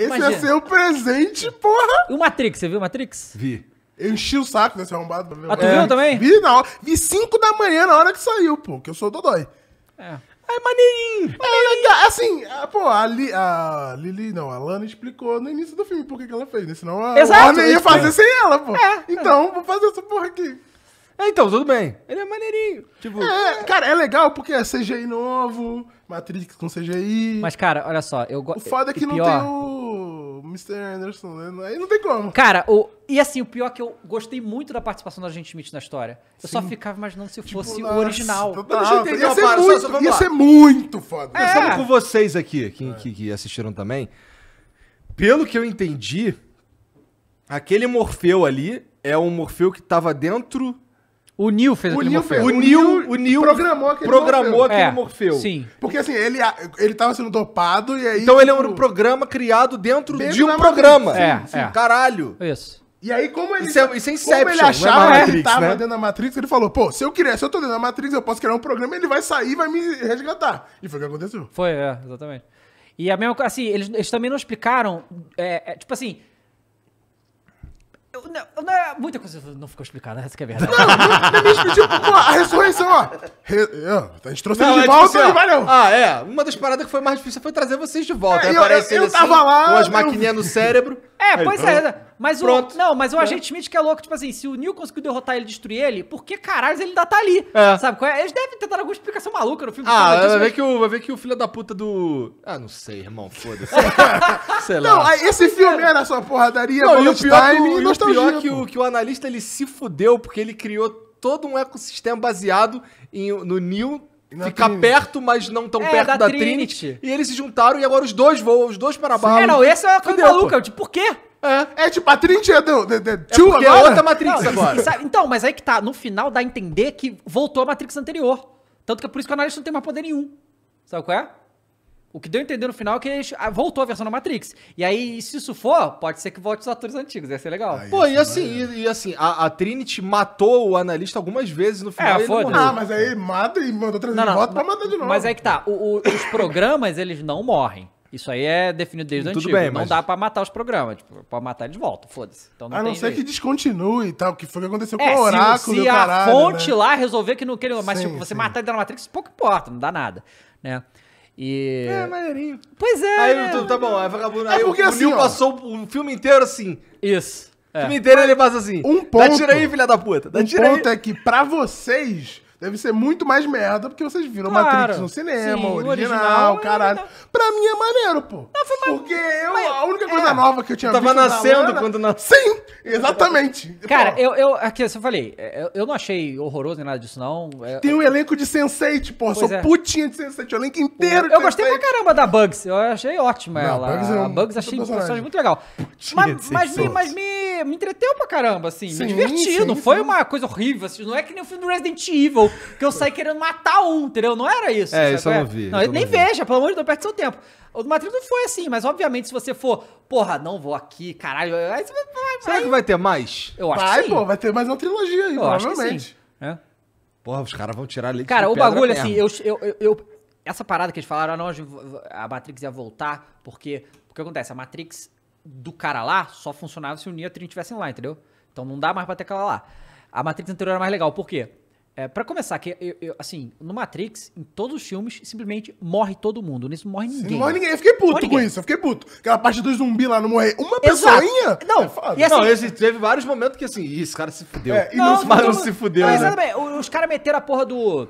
Esse é Imagina. é seu presente, porra! E o Matrix, você viu o Matrix? Vi. Eu enchi o saco desse arrombado pra ver. Ah, tu é, viu também? Vi na hora. Vi 5 da manhã na hora que saiu, pô, que eu sou dodói. É. Aí, maneirinho. É, assim, pô, a, Li, a Lili, não, a Lana explicou no início do filme por que ela fez, né? Senão a Exato, ia fazer é. sem ela, pô. É. Então, vou fazer essa porra aqui então, tudo bem. Ele é maneirinho. Tipo, é, cara, é legal porque é CGI novo, Matrix com CGI. Mas, cara, olha só, eu gosto. O foda é que pior... não tem o Mr. Anderson, né? Aí não tem como. Cara, o... e assim, o pior é que eu gostei muito da participação da gente Smith na história. Eu Sim. só ficava imaginando se tipo, fosse nossa, o original. Total, eu não entendi, ia, ser muito, só, ia ser muito foda. É. Pensando com vocês aqui, que, é. que, que assistiram também. Pelo que eu entendi, aquele Morfeu ali é um Morfeu que tava dentro o Neil fez o aquele Neil Morfeu. Fez. O, Neil, o Neil programou aquele programou Morfeu. Aquele é, Morfeu. Sim. Porque assim, ele, ele tava sendo dopado e aí... Então ele era é um tipo, programa criado dentro de um programa. É, sim, é, sim. Caralho. Isso. E aí, como ele, isso é, isso é Inception, como ele é achava é Matrix, que ele tava né? dentro da Matrix, ele falou, pô, se eu criar, se eu tô dentro da Matrix, eu posso criar um programa, ele vai sair e vai me resgatar. E foi o que aconteceu. Foi, é, exatamente. E a mesma coisa, assim, eles, eles também não explicaram, é, tipo assim, é né? não, não muita coisa não ficou explicada, essa que é a verdade. Não, não, não a ressurreição, ó. Re, ó, é, a gente trouxe não, de é tipo volta, assim, Ah, é. Uma das paradas que foi mais difícil foi trazer vocês de volta. É, eu, eu, eu, tava assim, lá. Com as maquininhas no cérebro. É, Aí, pois pronto. é. Né? Mas pronto. o, não, mas o é. agente Smith que é louco, tipo assim, se o Neil conseguiu derrotar ele e destruir ele, por que caralho ele ainda tá ali? É. Sabe qual é? Eles devem ter dado alguma explicação maluca no filme. Ah, disso, vai, é ver mas... que o, vai ver que o filho da puta do... Ah, não sei, irmão, foda-se. sei lá. Não, esse filme era é só porradaria, não, e o pior, time, que, e o pior que, o, que o analista ele se fudeu porque ele criou todo um ecossistema baseado em, no Neil Ficar Trinity. perto, mas não tão é, perto da, da Trinity. Trinity. E eles se juntaram e agora os dois voam, os dois para a É, não, essa é uma coisa maluca. Tipo, por quê? É. é tipo, a Trinity é do, de, é porque é agora? é outra Matrix não, agora. então, mas aí que tá, no final dá a entender que voltou a Matrix anterior. Tanto que é por isso que o analista não tem mais poder nenhum. Sabe qual é? O que deu a entender no final é que ah, voltou a versão da Matrix. E aí, se isso for, pode ser que volte os atores antigos. Ia ser legal. Ah, Pô, e assim, e, e, assim a, a, Trinity matou o analista algumas vezes no final. É, foi. Ah, mas aí mata e manda trazer não, de volta pra matar de novo. Mas aí é que tá. O, o, os programas, eles não morrem. Isso aí é definido desde o antigo. Bem, não mas... dá pra matar os programas. Tipo, matar eles volta foda-se. Então, não a não ser que descontinue e tal, que foi o que aconteceu é, com o Oráculo. Se, se caralho, a fonte né? lá resolver que não queria. Mas sim, tipo, você sim. matar ele na Matrix, pouco importa, não dá nada. Né? E... É, maneirinho. Pois é. Aí o né? YouTube, tá bom, aí é vagabundo. É porque o, assim, o Neil ó, passou o filme inteiro assim. Isso. O é. filme inteiro ele passa assim. Um ponto. Dá tira aí, filha da puta. Dá um tira ponto aí. é que pra vocês deve ser muito mais merda, porque vocês viram claro. Matrix no cinema, Sim, original, original, é caralho. Não... Pra mim é maneiro, pô. Não, foi uma... Porque eu, a única é. coisa é. nova que eu tinha eu tava visto... Tava nascendo quando nasceu. Sim, exatamente. Cara, eu, eu... Aqui, eu falei, eu, é, eu não achei horroroso nem nada disso, não. Tem um elenco de sensei, tipo, pô. Sou é. putinha de sensei, o elenco inteiro Eu gostei pra caramba da Bugs. Eu achei ótima ela. Bugs a Bugs achei um personagem muito legal. Mas, mas, me, mas me, me entreteu pra caramba, assim. Sim, me diverti. não foi uma coisa horrível. Assim, não é que nem o filme do Resident Evil, que eu saí querendo matar um, entendeu? Não era isso. É, isso eu não vi. Não, eu nem vi. veja, pelo amor de Deus, perde seu tempo. O Matrix não foi assim, mas obviamente se você for, porra, não vou aqui, caralho. Aí vai, vai, Será que vai ter mais? Eu acho vai, que sim. pô, vai ter mais uma trilogia aí, eu provavelmente. É. Porra, os caras vão tirar ali. Cara, o bagulho, assim, eu, eu, eu, Essa parada que eles falaram, ah, não, a Matrix ia voltar, porque. O que acontece? A Matrix do cara lá só funcionava se o Neo e o Trinity estivessem lá, entendeu? Então não dá mais pra ter aquela lá. A Matrix anterior era mais legal, por quê? É, para começar, que eu, eu, assim, no Matrix, em todos os filmes, simplesmente morre todo mundo. Nisso morre ninguém. Não morre ninguém. Eu fiquei puto com isso. Eu fiquei puto. Aquela parte do zumbi lá não morrer uma Exato. pessoinha? Não. É Assim, não, esse, teve vários momentos que assim, esse cara se fudeu. É, e não, não, não, não se fudeu. Mas, né? Os caras meteram a porra do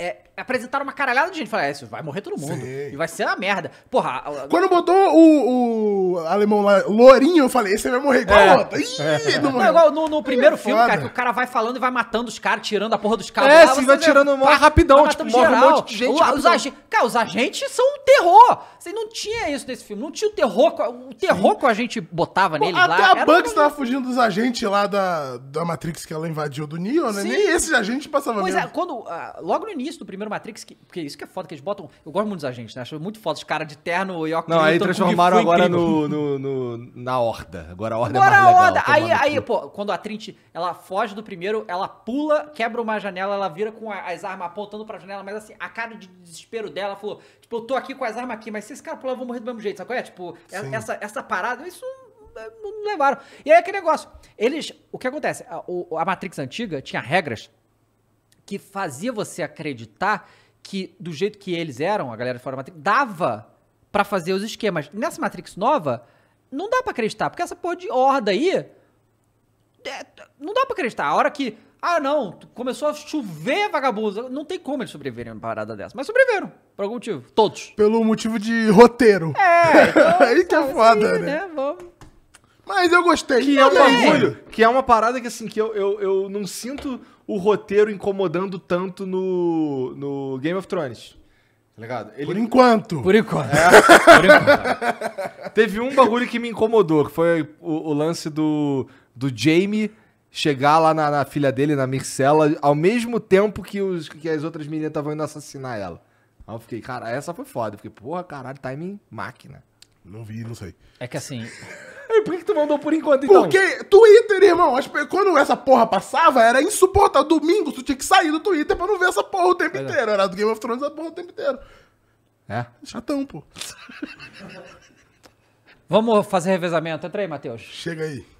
é, apresentaram uma caralhada de gente. Falaram, é, isso vai morrer todo mundo. Sim. E vai ser uma merda. Porra. A... Quando botou o, o alemão lá, Lourinho, eu falei, esse vai morrer igual é. outro. Ih, é. não morreu. igual no, no primeiro é filme, foda. cara, que o cara vai falando e vai matando os caras, tirando a porra dos caras. É, sim, vai tirando mó rapidão, tipo, move um monte de gente. O, os ag... Cara, os agentes são um terror. você não tinha isso nesse filme. Não tinha o terror, o terror sim. que a gente botava Pô, nele até lá. Até a Bugs tava fugindo dos agentes lá da, da Matrix que ela invadiu do Neo, né? Sim. Nem esses agentes passavam Pois mesmo. é, quando, ah, logo no início, início do primeiro Matrix, que, porque isso que é foda, que eles botam. Eu gosto muito dos agentes, né? Acho muito foda os caras de terno e óculos. Não, aí transformaram agora no, no, no, na Horda. Agora a Horda é agora é mais a Horda. É legal, aí, aí pô, quando a trint ela foge do primeiro, ela pula, quebra uma janela, ela vira com as armas apontando pra janela, mas assim, a cara de desespero dela falou, tipo, eu tô aqui com as armas aqui, mas se esse cara pular, eu vou morrer do mesmo jeito, sabe qual é? Tipo, é, essa, essa parada, isso não levaram. E aí aquele negócio. Eles. O que acontece? A, a, Matrix antiga tinha regras que fazia você acreditar que do jeito que eles eram, a galera de fora da Matrix, dava para fazer os esquemas. Nessa Matrix nova, não dá para acreditar, porque essa porra de horda aí, é, não dá para acreditar. A hora que, ah não, começou a chover vagabundo, não tem como eles sobreviverem uma parada dessa. Mas sobreviveram, por algum motivo, todos. Pelo motivo de roteiro. É, então, aí que é foda, assim, né? né? Vamos... Mas eu gostei. Que é um bagulho. Que é uma parada que, assim, que eu, eu, eu não sinto o roteiro incomodando tanto no, no Game of Thrones. Tá ligado? Ele... Por enquanto. Por enquanto. É. Por enquanto. Teve um bagulho que me incomodou, que foi o, o lance do, do Jamie chegar lá na, na, filha dele, na Mircela, ao mesmo tempo que, os, que as outras meninas estavam indo assassinar ela. Aí eu fiquei, cara, essa foi foda. Eu fiquei, porra, caralho, timing máquina. Não vi, não sei. É que assim. Aí por que, tu mandou por enquanto, então? Porque Twitter, irmão, quando essa porra passava, era insuportável. Domingo, tu tinha que sair do Twitter pra não ver essa porra o tempo é. inteiro. Era do Game of Thrones a porra o tempo inteiro. É? Chatão, pô. Vamos fazer revezamento. Entra aí, Matheus. Chega aí.